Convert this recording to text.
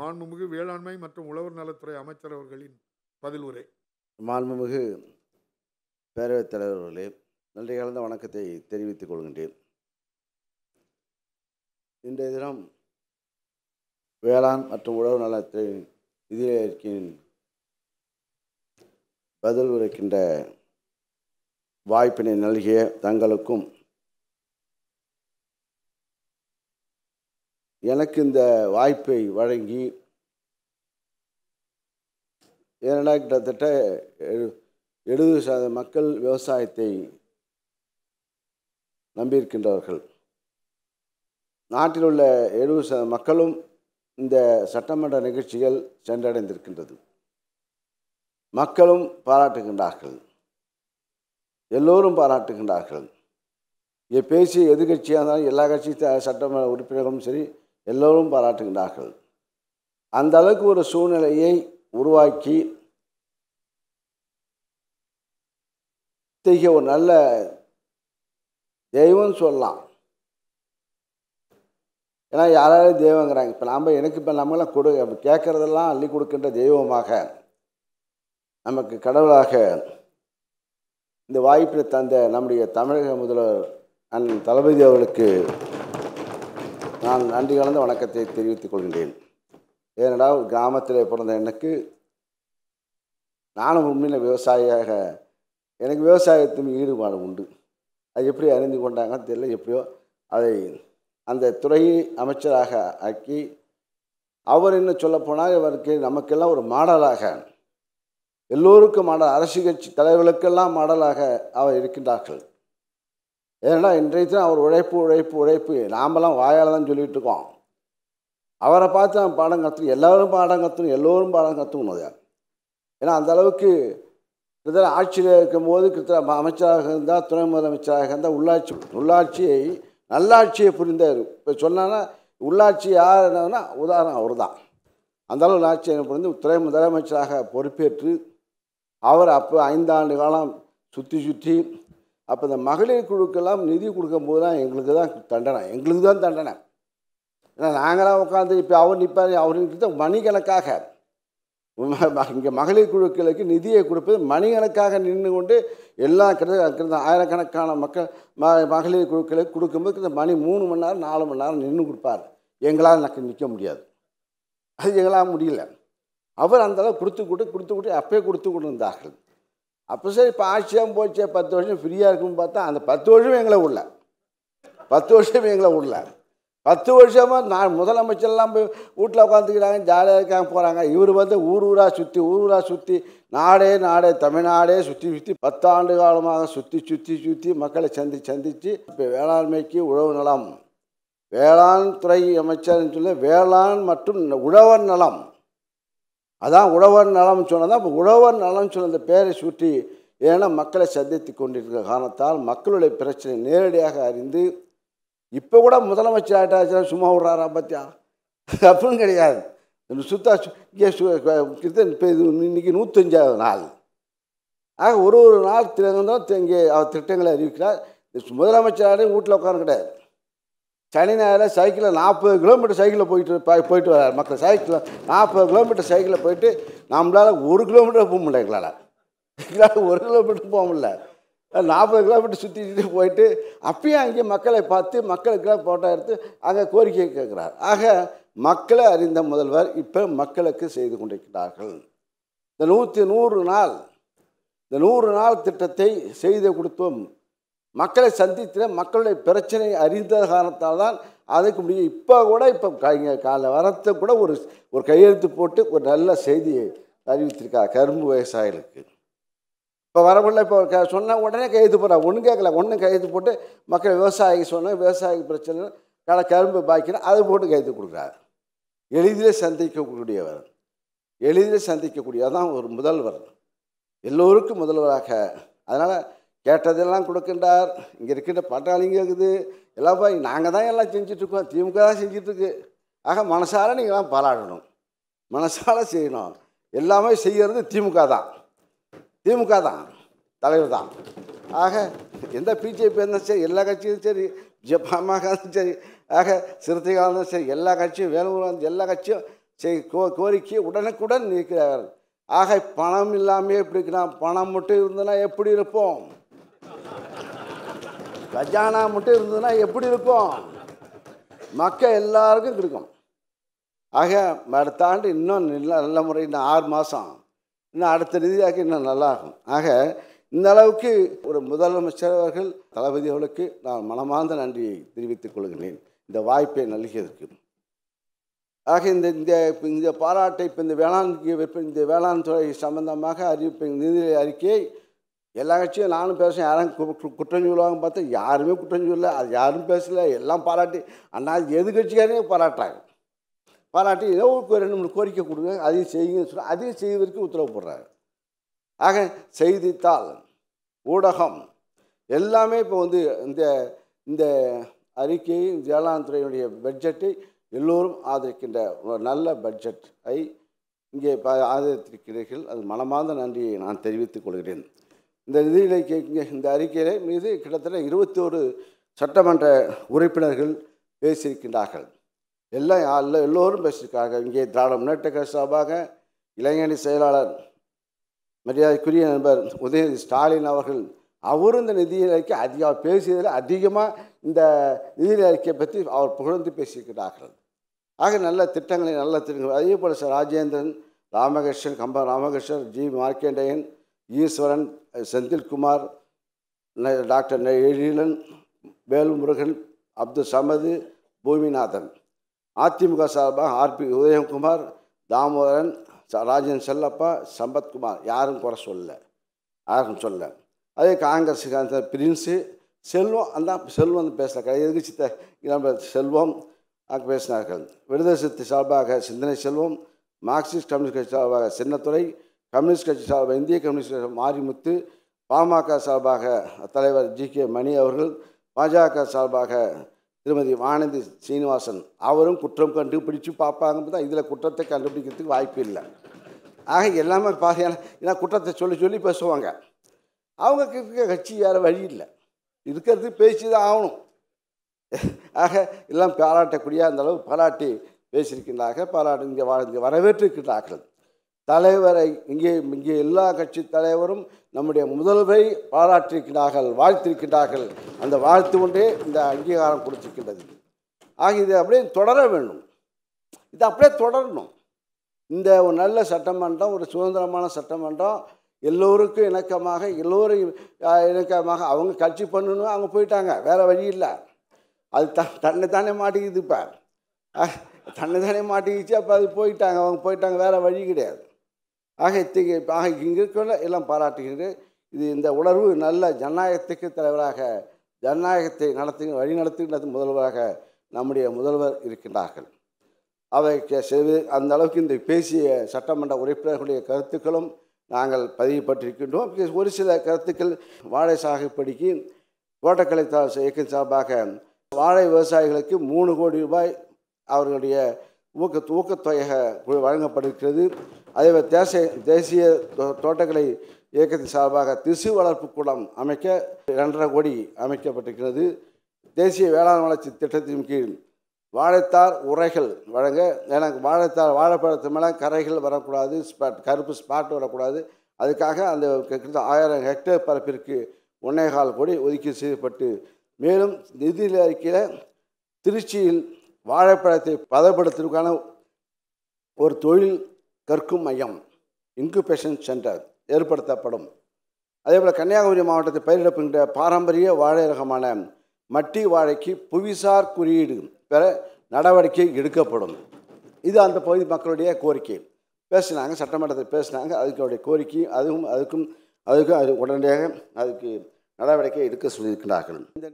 மாண்புமிகு வேளாண்மை மற்றும் உழவர் நலத்துறை அமைச்சர் அவர்களின் பதில் உரை மாண்புமிகு பேரவைத் தலைவர்களே நன்றி கலந்த வணக்கத்தை தெரிவித்துக் கொள்கின்றேன் இன்றைய தினம் வேளாண் மற்றும் உழவு நலத்துறை நிதியின் பதில் உரைக்கின்ற வாய்ப்பினை நல்கிய தங்களுக்கும் எனக்கு இந்த வாய்ப்பை வழங்கி ஏன்னா கிட்டத்தட்ட எழுபது சதவீத மக்கள் விவசாயத்தை நம்பியிருக்கின்றார்கள் நாட்டில் உள்ள எழுபது சதவீத மக்களும் இந்த சட்டமன்ற நிகழ்ச்சிகள் சென்றடைந்திருக்கின்றது மக்களும் பாராட்டுகின்றார்கள் எல்லோரும் பாராட்டுகின்றார்கள் இங்கே பேசிய எதிர்கட்சியாக இருந்தாலும் எல்லா கட்சி சட்டமன்ற உறுப்பினர்களும் சரி எல்லோரும் பாராட்டுகின்றார்கள் அந்த அளவுக்கு ஒரு சூழ்நிலையை உருவாக்கி இத்தகைய ஒரு நல்ல தெய்வம் சொல்லலாம் ஏன்னா யாராலும் தெய்வங்கிறாங்க இப்போ நாம் எனக்கு இப்போ நம்மளாம் கொடு கேட்குறதெல்லாம் அள்ளி கொடுக்கின்ற தெய்வமாக நமக்கு கடவுளாக இந்த வாய்ப்பில் தந்த நம்முடைய தமிழக முதல்வர் அன் தளபதி அவர்களுக்கு நான் நன்றி கலந்த வணக்கத்தை தெரிவித்துக் கொள்கின்றேன் ஏனென்றால் கிராமத்தில் பிறந்த எனக்கு நானும் உண்மையில் விவசாயியாக எனக்கு விவசாயத்தின் ஈடுபாடு உண்டு அது எப்படி அறிந்து கொண்டாங்கன்னு தெரியல எப்படியோ அதை அந்த துறையை அமைச்சராக ஆக்கி அவர் என்ன சொல்லப்போனால் இவருக்கு நமக்கெல்லாம் ஒரு மாடலாக எல்லோருக்கும் மாடல் அரசு கட்சி தலைவர்களுக்கெல்லாம் மாடலாக அவர் இருக்கின்றார்கள் ஏன்னா இன்றைக்கு அவர் உழைப்பு உழைப்பு உழைப்பு நாமெல்லாம் வாயால் தான் சொல்லிகிட்டு இருக்கோம் அவரை பார்த்து நான் பாடம் கற்றுக்கணும் எல்லோரும் பாடம் கற்றுக்கணும் எல்லோரும் பாடம் கற்றுக்கணும் அதை ஏன்னா அந்த அளவுக்கு கிருத்தர ஆட்சியில் இருக்கும்போது கிருத்தர அமைச்சராக இருந்தால் துணை முதலமைச்சராக இருந்தால் உள்ளாட்சி உள்ளாட்சியை நல்லாட்சியை புரிந்தார் இப்போ சொன்னால் உள்ளாட்சி யார் என்னன்னா உதாரணம் அவர் தான் அந்தளவு உள்ளாட்சியை புரிந்து துணை முதலமைச்சராக பொறுப்பேற்று அவர் அப்போ ஐந்தாண்டு காலம் சுற்றி சுற்றி அப்போ இந்த மகளிர் குழுக்கெல்லாம் நிதி கொடுக்கும்போது தான் எங்களுக்கு தான் தண்டனை எங்களுக்கு தான் தண்டனை ஏன்னா நாங்களாம் உட்காந்து இப்போ அவர் நிற்பார் அவர்கிட்ட மணிக்கணக்காக இங்கே மகளிர் குழுக்களுக்கு நிதியை கொடுப்பது மணிக்கணக்காக நின்று கொண்டு எல்லா கிட்ட ஆயிரக்கணக்கான மக்கள் ம மகளிர் குழுக்களுக்கு கொடுக்கும்போது கிட்ட மணி மூணு மணி நேரம் நாலு மணி நேரம் நின்று கொடுப்பார் எங்களால் எனக்கு நிற்க முடியாது அது எங்களால் முடியல அவர் அந்தளவு கொடுத்து கொடுத்து கொடுத்து கொடுத்து அப்போயே கொடுத்து கொண்டு இருந்தார்கள் அப்போ சரி இப்போ ஆட்சியாகவும் போச்சு பத்து வருஷம் ஃப்ரீயாக இருக்கும்னு பார்த்தா அந்த பத்து வருஷம் எங்களை விடல பத்து வருஷம் எங்களை விடல பத்து வருஷமாக நான் முதலமைச்சர்லாம் போய் வீட்டில் உட்காந்துக்கிறாங்க ஜாலியாக இருக்காங்க போகிறாங்க இவர் வந்து ஊர் ஊராக சுற்றி ஊர் ஊராக சுற்றி நாடே நாடே தமிழ்நாடே சுற்றி சுற்றி பத்தாண்டு காலமாக சுற்றி சுற்றி சுற்றி மக்களை சந்தி சந்தித்து இப்போ வேளாண்மைக்கு உழவு நலம் வேளாண் துறை அமைச்சர்னு சொல்லி வேளாண் மற்றும் உழவர் நலம் அதான் உழவர் நலம் சொன்னதான் இப்போ உழவர் நலம் சொன்ன அந்த பேரை சுற்றி ஏன்னா மக்களை சந்தித்து கொண்டிருக்கிற காரணத்தால் மக்களுடைய பிரச்சனை நேரடியாக அறிந்து இப்போ கூட முதலமைச்சர் ஆகிட்டாச்சு சும்மா விடுறாரா பார்த்தியா அப்படின்னு கிடையாது சுத்தா இன்னைக்கு நூற்றஞ்சாவது நாள் ஆக ஒரு ஒரு நாள் திறந்தோம் இங்கே அவர் திட்டங்களை அறிவிக்கிறார் முதலமைச்சராலையும் வீட்டில் உட்காரு கிடையாது சனி ஞாயிறு சைக்கிளில் நாற்பது கிலோமீட்டர் சைக்கிளில் போயிட்டு போயிட்டு வரார் மக்கள் சைக்கிளில் நாற்பது கிலோமீட்டர் சைக்கிளில் போயிட்டு நம்மளால் ஒரு கிலோமீட்டர் போக முடியல எங்களால் எங்களால் ஒரு கிலோமீட்டர் போக முடியல நாற்பது கிலோமீட்டர் சுற்றிட்டு போயிட்டு அப்பயும் அங்கேயும் மக்களை பார்த்து மக்களுக்கெல்லாம் ஃபோட்டோ எடுத்து அங்கே கோரிக்கை கேட்குறார் ஆக மக்களை அறிந்த முதல்வர் இப்போ மக்களுக்கு செய்து கொண்டிருக்கிறார்கள் இந்த நூற்றி நூறு நாள் இந்த நூறு நாள் திட்டத்தை செய்து கொடுத்தோம் மக்களை சந்தித்து மக்களுடைய பிரச்சனை அறிந்த காரணத்தால் தான் அதுக்கு முடியும் இப்போ கூட இப்போ கைங்க காலை வரத்தை கூட ஒரு ஒரு கையெழுத்து போட்டு ஒரு நல்ல செய்தியை அறிவித்திருக்கா கரும்பு விவசாயிகளுக்கு இப்போ வரவுள்ள இப்போ சொன்ன உடனே கையெழுத்து போகிறாங்க ஒன்றும் கேட்கல ஒன்றும் கையெழுத்து போட்டு மக்கள் விவசாயிக்கு சொன்னால் விவசாயி பிரச்சனை கடை கரும்பு பாக்கினா அது போட்டு கையெழுத்து கொடுக்குறாரு எளிதில் சந்திக்கக்கூடியவர் எளிதில் சந்திக்கக்கூடியதான் ஒரு முதல்வர் எல்லோருக்கும் முதல்வராக அதனால் கேட்டதெல்லாம் கொடுக்கின்றார் இங்கே இருக்கின்ற பாட்டாளிங்க இருக்குது எல்லாம் போய் நாங்கள் தான் எல்லாம் செஞ்சிட்ருக்கோம் திமுக தான் செஞ்சிட்ருக்கு ஆக மனசால் தான் பாராட்டணும் மனசால் செய்யணும் எல்லாமே செய்கிறது திமுக தான் திமுக தான் தலைவர் தான் ஆக எந்த பிஜேபி இருந்தாலும் சரி எல்லா கட்சியும் சரி பாமக இருந்தாலும் சரி ஆக சிறுத்தைகளாக இருந்தாலும் சரி எல்லா கட்சியும் வந்து எல்லா கட்சியும் செய் கோ கோரிக்கையை உடனுக்குடன் நிற்கிறார்கள் ஆக பணம் இல்லாமல் எப்படி இருக்கலாம் பணம் மட்டும் இருந்தனா எப்படி இருப்போம் கஜானா மட்டும் இருந்ததுன்னா எப்படி இருக்கும் மக்கள் எல்லாருக்கும் கொடுக்கணும் ஆக அடுத்த ஆண்டு இன்னும் நல்ல நல்ல முறை இன்னும் ஆறு மாதம் இன்னும் அடுத்த நிதியாக இன்னும் நல்லாகும் ஆக இந்த அளவுக்கு ஒரு முதலமைச்சர் அவர்கள் தளபதி நான் மனமார்ந்த நன்றியை தெரிவித்துக் கொள்கிறேன் இந்த வாய்ப்பை நல்கியதற்கு ஆக இந்த இந்த இந்த பாராட்டை இப்போ இந்த வேளாண் இந்த வேளாண் துறை சம்பந்தமாக அறிவிப்பு நிதிநிலை அறிக்கையை எல்லா கட்சியும் நானும் பேசுவேன் யாரும் குற்றம் சொல்லுவாங்க பார்த்தா யாருமே குற்றம் சொல்லலை அது யாரும் பேசலை எல்லாம் பாராட்டி அண்ணா எது கட்சிக்காரையும் பாராட்டுறாங்க பாராட்டி ஏதோ ஒரு ரெண்டு மூணு கோரிக்கை கொடுங்க அதையும் செய்யுங்கன்னு சொல்லி அதையும் செய்வதற்கு உத்தரவு போடுறாரு ஆக செய்தித்தாள் ஊடகம் எல்லாமே இப்போ வந்து இந்த இந்த அறிக்கையை துறையினுடைய பட்ஜெட்டை எல்லோரும் ஆதரிக்கின்ற ஒரு நல்ல பட்ஜெட்டை இங்கே ஆதரித்திருக்கிறீர்கள் அது மனமார்ந்த நன்றியை நான் தெரிவித்துக் கொள்கிறேன் இந்த நிதி நிதிநிலை இந்த அறிக்கையிலே மீது கிட்டத்தட்ட இருபத்தோரு சட்டமன்ற உறுப்பினர்கள் பேசியிருக்கின்றார்கள் எல்லாம் எல்லாம் எல்லோரும் பேசியிருக்காங்க இங்கே திராவிட முன்னேற்ற கட்சி சார்பாக இளைஞணி செயலாளர் மரியாதைக்குரிய நண்பர் உதயநிதி ஸ்டாலின் அவர்கள் அவரும் இந்த நிதி அதிக பேசியதில் அதிகமாக இந்த நிதி அறிக்கையை பற்றி அவர் புகழ்ந்து பேசியிருக்கிறார்கள் ஆக நல்ல திட்டங்களை நல்ல திட்டங்கள் அதே போல் சார் ராஜேந்திரன் ராமகிருஷ்ணன் கம்ப ராமகிருஷ்ணன் ஜி மார்க்கேண்டையன் ஈஸ்வரன் செந்தில்குமார் டாக்டர் எழிலன் வேல்முருகன் அப்துல் சமது பூமிநாதன் அதிமுக சார்பாக ஆர்பி உதயகுமார் தாமோதரன் ராஜன் செல்லப்பா சம்பத்குமார் யாரும் குறை சொல்ல யாரும் சொல்ல அதே காங்கிரஸ் பிரின்ஸு செல்வம் அந்த செல்வம் வந்து பேசுகிற கடை சித்த நம்ம செல்வம் அங்கே பேசினார்கள் விடுதலை சக்தி சார்பாக சிந்தனை செல்வம் மார்க்சிஸ்ட் கம்யூனிஸ்ட் கட்சி சார்பாக சின்னத்துறை கம்யூனிஸ்ட் கட்சி சார்பாக இந்திய கம்யூனிஸ்ட் கட்சி மாரிமுத்து பாமக சார்பாக தலைவர் ஜி கே மணி அவர்கள் பாஜக சார்பாக திருமதி வானந்தி சீனிவாசன் அவரும் குற்றம் கண்டுபிடிச்சு பார்ப்பாங்க தான் இதில் குற்றத்தை கண்டுபிடிக்கிறதுக்கு வாய்ப்பு இல்லை ஆக எல்லாமே பாதையான ஏன்னா குற்றத்தை சொல்லி சொல்லி பேசுவாங்க அவங்க இருக்க கட்சி வேறு வழி இல்லை இருக்கிறது பேசி தான் ஆகணும் ஆக எல்லாம் பாராட்டக்கூடிய அந்த அளவு பாராட்டி பேசியிருக்கின்றார்கள் பாராட்டு இங்கே வா இங்கே வரவேற்றிருக்கிறார்கள் தலைவரை இங்கே இங்கே எல்லா கட்சி தலைவரும் நம்முடைய முதல்வரை பாராட்டியிருக்கிறார்கள் வாழ்த்திருக்கிறார்கள் அந்த வாழ்த்து ஒன்றே இந்த அங்கீகாரம் கொடுத்திருக்கின்றது ஆக இது அப்படியே தொடர வேண்டும் இது அப்படியே தொடரணும் இந்த ஒரு நல்ல சட்டமன்றம் ஒரு சுதந்திரமான சட்டமன்றம் எல்லோருக்கும் இணக்கமாக எல்லோரும் இணக்கமாக அவங்க கட்சி பண்ணணும் அவங்க போயிட்டாங்க வேறு வழி இல்லை அது த தன்னை தானே மாட்டிக்கிது இப்போ தன்னை தானே மாட்டிக்கிச்சு அப்போ அது போயிட்டாங்க அவங்க போயிட்டாங்க வேறு வழி கிடையாது ஆக இத்தகைய ஆக இங்கிருக்கிற எல்லாம் பாராட்டுகின்றேன் இது இந்த உணர்வு நல்ல ஜனநாயகத்துக்கு தலைவராக ஜனநாயகத்தை நடத்து வழி நடத்துகின்ற முதல்வராக நம்முடைய முதல்வர் இருக்கின்றார்கள் அவை அந்த அளவுக்கு இந்த பேசிய சட்டமன்ற உறுப்பினர்களுடைய கருத்துக்களும் நாங்கள் பதிவுபட்டிருக்கின்றோம் ஒரு சில கருத்துக்கள் வாழை சாகுபடிக்கு தோட்டக்கலை இயக்கம் சார்பாக வாழை விவசாயிகளுக்கு மூணு கோடி ரூபாய் அவர்களுடைய ஊக்க ஊக்கத்தொகை வழங்கப்படுகிறது அதே தேசிய தேசிய தோட்டக்கலை இயக்கத்தின் சார்பாக திசு வளர்ப்பு கூடம் அமைக்க இரண்டரை கோடி அமைக்கப்பட்டிருக்கிறது தேசிய வேளாண் வளர்ச்சி திட்டத்தின் கீழ் வாழைத்தார் உரைகள் வழங்க எனக்கு வாழைத்தார் வாழைப்பழத்து மேலே கரைகள் வரக்கூடாது ஸ்பாட் கருப்பு ஸ்பாட் வரக்கூடாது அதுக்காக அந்த கிட்டத்தட்ட ஆயிரம் ஹெக்டேர் பரப்பிற்கு ஒன்னேகால் கோடி ஒதுக்கீடு செய்யப்பட்டு மேலும் நிதி அறிக்கையில் திருச்சியில் வாழைப்பழத்தை பதப்படுத்துவதற்கான ஒரு தொழில் கற்கும் மையம் இன்குபேஷன் சென்டர் ஏற்படுத்தப்படும் அதேபோல் கன்னியாகுமரி மாவட்டத்தை பயிரிடப்படுகின்ற பாரம்பரிய வாழை ரகமான மட்டி வாழைக்கு புவிசார் குறியீடு பெற நடவடிக்கை எடுக்கப்படும் இது அந்த பகுதி மக்களுடைய கோரிக்கை பேசினாங்க சட்டமன்றத்தில் பேசினாங்க அதுக்கு கோரிக்கை அதுவும் அதுக்கும் அதுக்கும் அது உடனடியாக அதுக்கு நடவடிக்கை எடுக்க சொல்லியிருக்கிறார்கள்